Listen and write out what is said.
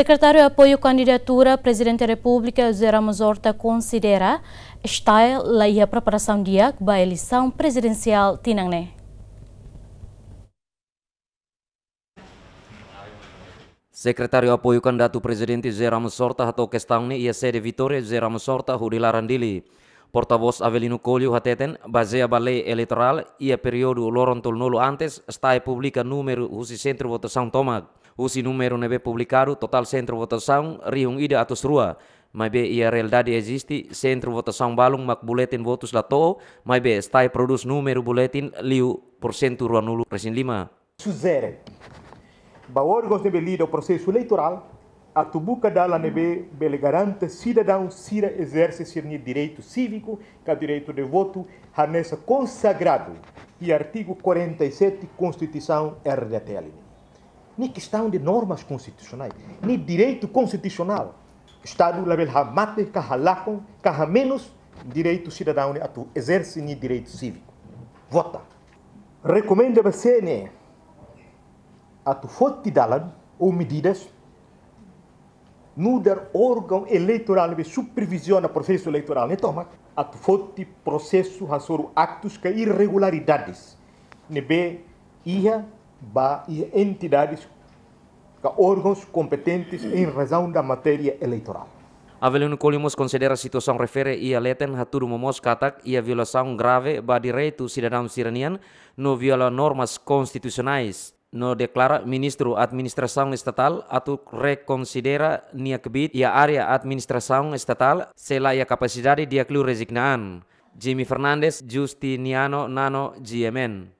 Secretário apoio candidatura, Presidente da República, José Ramos Horta, considera está a preparação de para a eleição presidencial Tinangné. Secretário apoio candidato presidente José Ramos Horta atau e ia sede Vitória José Ramos Horta hudila randili. Portavoz Avelino Colio hateten baseia lei eleitoral ia período loron tol antes está a publica número husi centro votação tomag usi número nebe publicado total centro votação riung ida atos rua. Mai be ia realidade existe centro votação balung mak buletin votos lato, mai be stai produz número buletin liu por cento rua nulo resin lima. Suzere, baorgos nebe lida o processo eleitoral, a tubuca dala nebe bele garanta cidadão sira exerce sirni direito cívico, que é direito de voto, hanessa consagrado e artigo 47 Constituição RDTL nem questão de normas constitucionais, nem direito constitucional. Estado labelha mate, kahalakon, kaha menos direito cidadão a exerce nem direito cívico. Vota. Recomenda você a forte dalan ou medidas der órgão eleitoral que supervisiona o processo eleitoral. Não toma tu forte processo rasoro actos que irregularidades. Nebe ia e entidades, órgãos competentes em razão da matéria eleitoral. Avelino Colimos considera a situação refere e aleten haturu momos katak e a violação grave ba direito cidadão siranian no viola normas constitucionais. No declara ministro administração estatal atu reconsidera nia kebit e a área administração estatal sela e a capacidade de aclu resignaan. Jimmy Fernandes, Justiniano Nano, GMN.